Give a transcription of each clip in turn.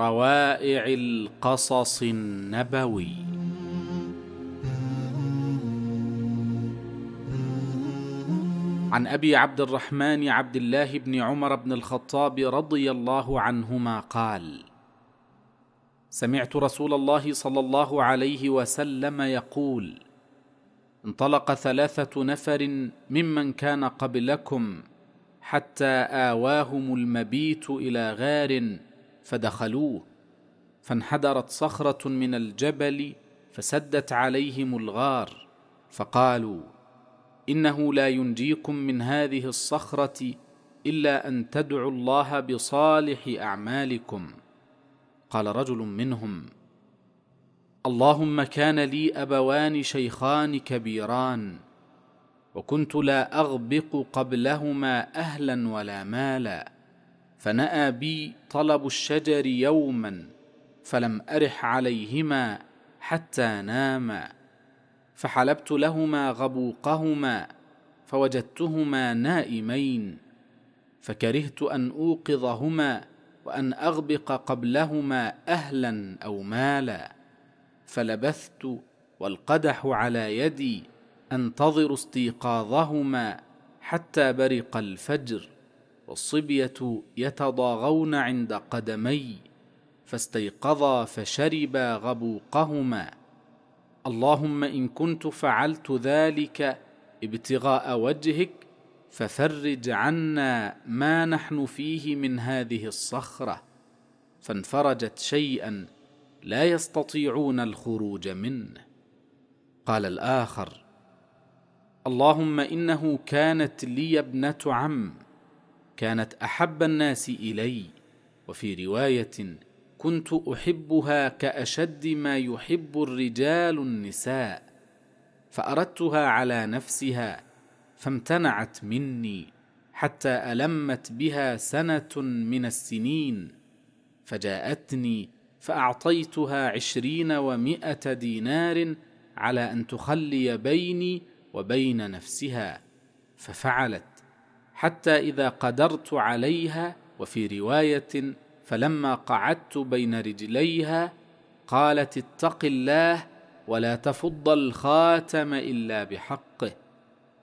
روائع القصص النبوي عن ابي عبد الرحمن عبد الله بن عمر بن الخطاب رضي الله عنهما قال سمعت رسول الله صلى الله عليه وسلم يقول انطلق ثلاثه نفر ممن كان قبلكم حتى آواهم المبيت إلى غار فدخلوه فانحدرت صخره من الجبل فسدت عليهم الغار فقالوا انه لا ينجيكم من هذه الصخره الا ان تدعوا الله بصالح اعمالكم قال رجل منهم اللهم كان لي ابوان شيخان كبيران وكنت لا اغبق قبلهما اهلا ولا مالا فناى بي طلب الشجر يوما فلم ارح عليهما حتى ناما فحلبت لهما غبوقهما فوجدتهما نائمين فكرهت ان اوقظهما وان اغبق قبلهما اهلا او مالا فلبثت والقدح على يدي انتظر استيقاظهما حتى برق الفجر والصبية يتضاغون عند قدمي فاستيقظا فشربا غبوقهما اللهم إن كنت فعلت ذلك ابتغاء وجهك ففرج عنا ما نحن فيه من هذه الصخرة فانفرجت شيئا لا يستطيعون الخروج منه قال الآخر اللهم إنه كانت لي ابنة عم كانت احب الناس الي وفي روايه كنت احبها كاشد ما يحب الرجال النساء فاردتها على نفسها فامتنعت مني حتى المت بها سنه من السنين فجاءتني فاعطيتها عشرين ومائه دينار على ان تخلي بيني وبين نفسها ففعلت حتى اذا قدرت عليها وفي روايه فلما قعدت بين رجليها قالت اتق الله ولا تفض الخاتم الا بحقه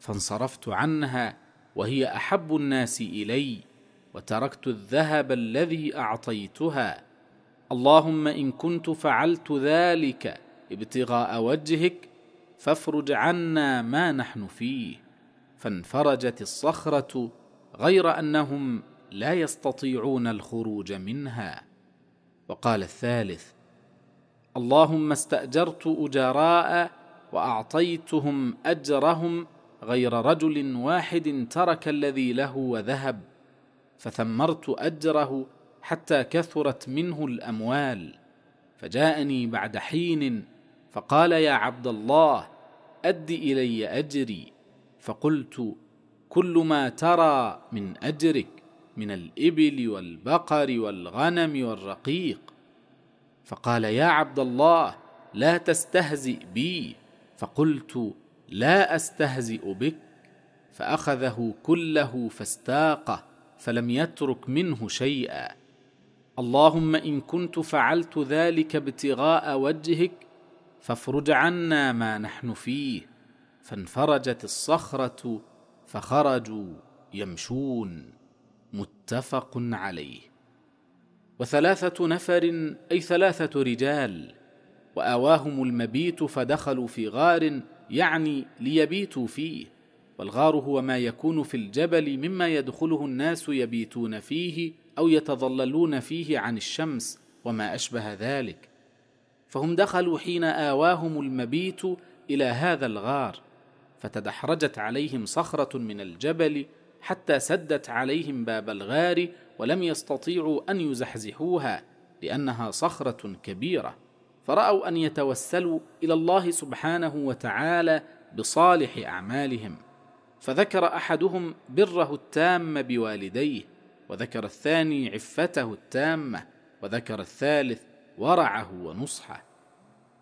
فانصرفت عنها وهي احب الناس الي وتركت الذهب الذي اعطيتها اللهم ان كنت فعلت ذلك ابتغاء وجهك فافرج عنا ما نحن فيه فانفرجت الصخره غير انهم لا يستطيعون الخروج منها وقال الثالث اللهم استاجرت اجراء واعطيتهم اجرهم غير رجل واحد ترك الذي له وذهب فثمرت اجره حتى كثرت منه الاموال فجاءني بعد حين فقال يا عبد الله اد الي اجري فقلت كل ما ترى من اجرك من الابل والبقر والغنم والرقيق فقال يا عبد الله لا تستهزئ بي فقلت لا استهزئ بك فاخذه كله فاستاقه فلم يترك منه شيئا اللهم ان كنت فعلت ذلك ابتغاء وجهك فافرج عنا ما نحن فيه فانفرجت الصخره فخرجوا يمشون متفق عليه وثلاثه نفر اي ثلاثه رجال واواهم المبيت فدخلوا في غار يعني ليبيتوا فيه والغار هو ما يكون في الجبل مما يدخله الناس يبيتون فيه او يتظللون فيه عن الشمس وما اشبه ذلك فهم دخلوا حين اواهم المبيت الى هذا الغار فتدحرجت عليهم صخره من الجبل حتى سدت عليهم باب الغار ولم يستطيعوا ان يزحزحوها لانها صخره كبيره فراوا ان يتوسلوا الى الله سبحانه وتعالى بصالح اعمالهم فذكر احدهم بره التام بوالديه وذكر الثاني عفته التامه وذكر الثالث ورعه ونصحه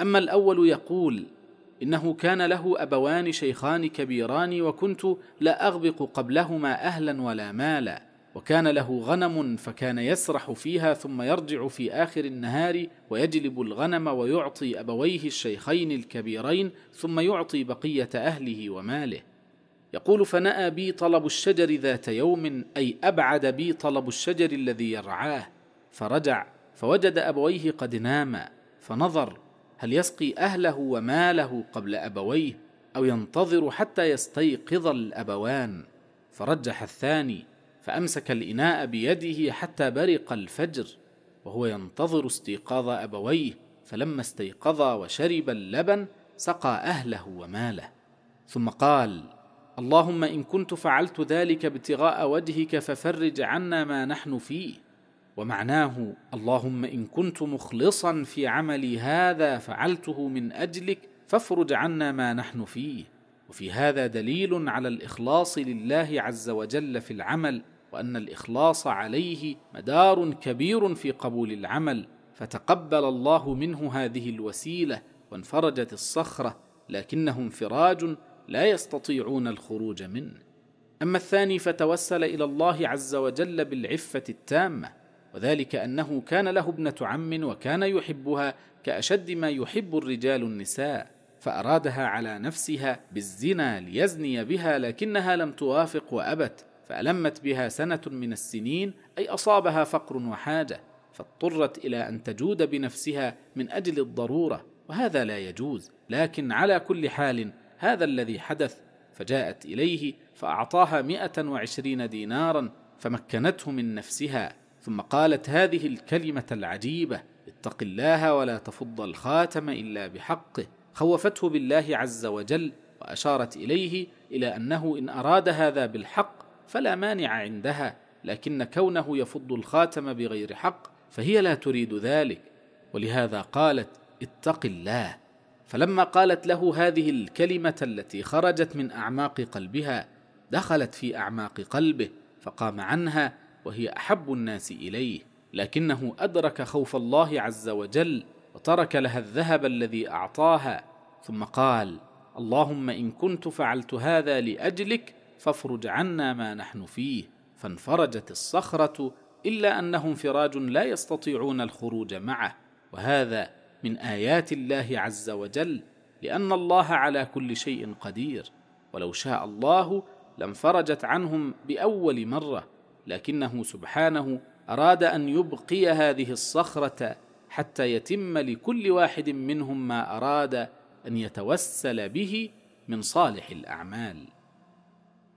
اما الاول يقول انه كان له ابوان شيخان كبيران وكنت لا اغبق قبلهما اهلا ولا مالا وكان له غنم فكان يسرح فيها ثم يرجع في اخر النهار ويجلب الغنم ويعطي ابويه الشيخين الكبيرين ثم يعطي بقيه اهله وماله يقول فنأى بي طلب الشجر ذات يوم اي ابعد بي طلب الشجر الذي يرعاه فرجع فوجد ابويه قد ناما فنظر هل يسقي اهله وماله قبل ابويه او ينتظر حتى يستيقظ الابوان فرجح الثاني فامسك الاناء بيده حتى برق الفجر وهو ينتظر استيقاظ ابويه فلما استيقظا وشرب اللبن سقى اهله وماله ثم قال اللهم ان كنت فعلت ذلك ابتغاء وجهك ففرج عنا ما نحن فيه ومعناه اللهم ان كنت مخلصا في عملي هذا فعلته من اجلك فافرج عنا ما نحن فيه وفي هذا دليل على الاخلاص لله عز وجل في العمل وان الاخلاص عليه مدار كبير في قبول العمل فتقبل الله منه هذه الوسيله وانفرجت الصخره لكنه انفراج لا يستطيعون الخروج منه اما الثاني فتوسل الى الله عز وجل بالعفه التامه وذلك انه كان له ابنه عم وكان يحبها كاشد ما يحب الرجال النساء فارادها على نفسها بالزنا ليزني بها لكنها لم توافق وابت فالمت بها سنه من السنين اي اصابها فقر وحاجه فاضطرت الى ان تجود بنفسها من اجل الضروره وهذا لا يجوز لكن على كل حال هذا الذي حدث فجاءت اليه فاعطاها مائه وعشرين دينارا فمكنته من نفسها ثم قالت هذه الكلمه العجيبه اتق الله ولا تفض الخاتم الا بحقه خوفته بالله عز وجل واشارت اليه الى انه ان اراد هذا بالحق فلا مانع عندها لكن كونه يفض الخاتم بغير حق فهي لا تريد ذلك ولهذا قالت اتق الله فلما قالت له هذه الكلمه التي خرجت من اعماق قلبها دخلت في اعماق قلبه فقام عنها وهي احب الناس اليه لكنه ادرك خوف الله عز وجل وترك لها الذهب الذي اعطاها ثم قال اللهم ان كنت فعلت هذا لاجلك فافرج عنا ما نحن فيه فانفرجت الصخره الا انه انفراج لا يستطيعون الخروج معه وهذا من ايات الله عز وجل لان الله على كل شيء قدير ولو شاء الله لانفرجت عنهم باول مره لكنه سبحانه اراد ان يبقي هذه الصخره حتى يتم لكل واحد منهم ما اراد ان يتوسل به من صالح الاعمال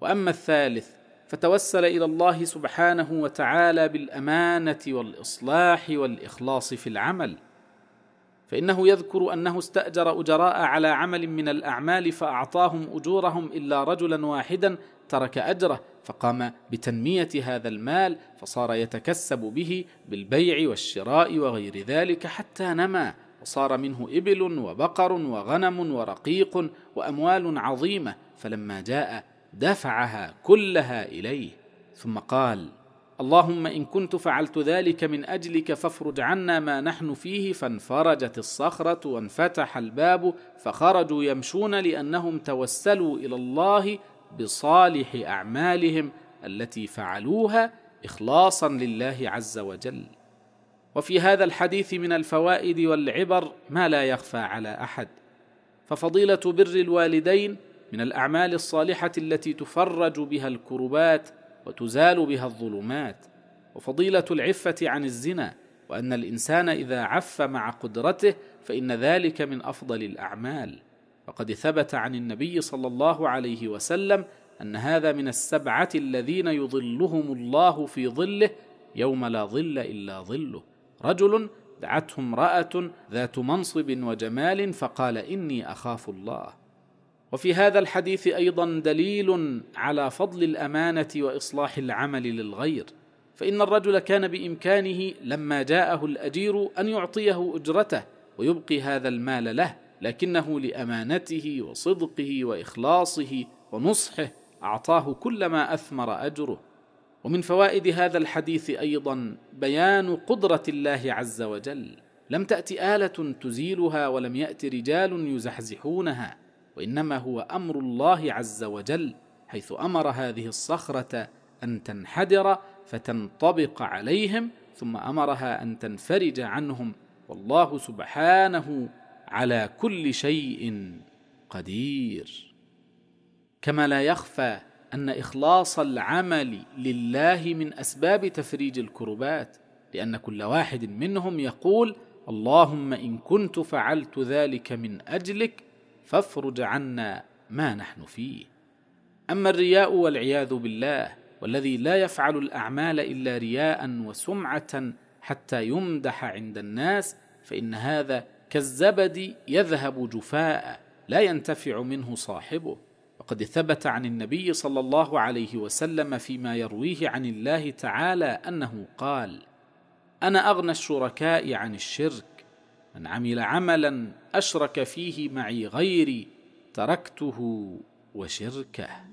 واما الثالث فتوسل الى الله سبحانه وتعالى بالامانه والاصلاح والاخلاص في العمل فانه يذكر انه استاجر اجراء على عمل من الاعمال فاعطاهم اجورهم الا رجلا واحدا ترك اجره فقام بتنمية هذا المال فصار يتكسب به بالبيع والشراء وغير ذلك حتى نما وصار منه إبل وبقر وغنم ورقيق وأموال عظيمة فلما جاء دفعها كلها إليه ثم قال اللهم ان كنت فعلت ذلك من اجلك فافرج عنا ما نحن فيه فانفرجت الصخره وانفتح الباب فخرجوا يمشون لانهم توسلوا الى الله بصالح اعمالهم التي فعلوها اخلاصا لله عز وجل وفي هذا الحديث من الفوائد والعبر ما لا يخفى على احد ففضيله بر الوالدين من الاعمال الصالحه التي تفرج بها الكربات وتزال بها الظلمات وفضيله العفه عن الزنا وان الانسان اذا عف مع قدرته فان ذلك من افضل الاعمال وقد ثبت عن النبي صلى الله عليه وسلم ان هذا من السبعه الذين يظلهم الله في ظله يوم لا ظل الا ظله رجل دعته امراه ذات منصب وجمال فقال اني اخاف الله وفي هذا الحديث ايضا دليل على فضل الامانه واصلاح العمل للغير فان الرجل كان بامكانه لما جاءه الاجير ان يعطيه اجرته ويبقي هذا المال له لكنه لامانته وصدقه واخلاصه ونصحه اعطاه كل ما اثمر اجره ومن فوائد هذا الحديث ايضا بيان قدره الله عز وجل لم تات اله تزيلها ولم يات رجال يزحزحونها وانما هو امر الله عز وجل حيث امر هذه الصخره ان تنحدر فتنطبق عليهم ثم امرها ان تنفرج عنهم والله سبحانه على كل شيء قدير كما لا يخفى ان اخلاص العمل لله من اسباب تفريج الكربات لان كل واحد منهم يقول اللهم ان كنت فعلت ذلك من اجلك فافرج عنا ما نحن فيه اما الرياء والعياذ بالله والذي لا يفعل الاعمال الا رياء وسمعه حتى يمدح عند الناس فان هذا كالزبد يذهب جفاء لا ينتفع منه صاحبه وقد ثبت عن النبي صلى الله عليه وسلم فيما يرويه عن الله تعالى انه قال انا اغنى الشركاء عن الشرك من عمل عملا اشرك فيه معي غيري تركته وشركه